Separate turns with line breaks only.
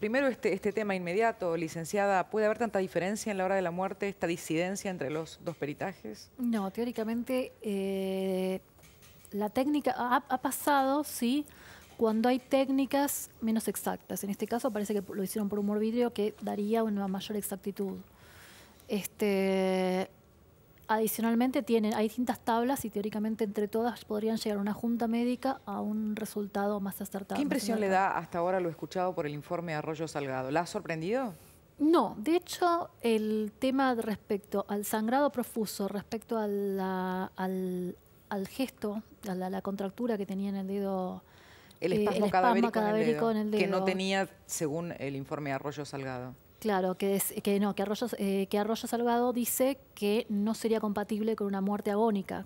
primero este, este tema inmediato, licenciada, ¿puede haber tanta diferencia en la hora de la muerte, esta disidencia entre los dos peritajes?
No, teóricamente eh, la técnica ha, pasado, sí, cuando hay técnicas menos exactas. En este caso parece que lo hicieron por un vidrio, que daría una mayor exactitud. Este, Adicionalmente tienen, hay distintas tablas y teóricamente entre todas podrían llegar una junta médica a un resultado más acertado. ¿Qué impresión le
da hasta ahora lo escuchado por el informe Arroyo Salgado? ¿La ha sorprendido?
No, de hecho el tema respecto al sangrado profuso, respecto al, gesto, a la, contractura que tenía en el dedo, el eh, espasmo, cadavérico, que no tenía
según el informe Arroyo Salgado.
Claro, que, que no, que Arroyo, eh, que Arroyo Salgado dice que no sería compatible con una muerte agónica.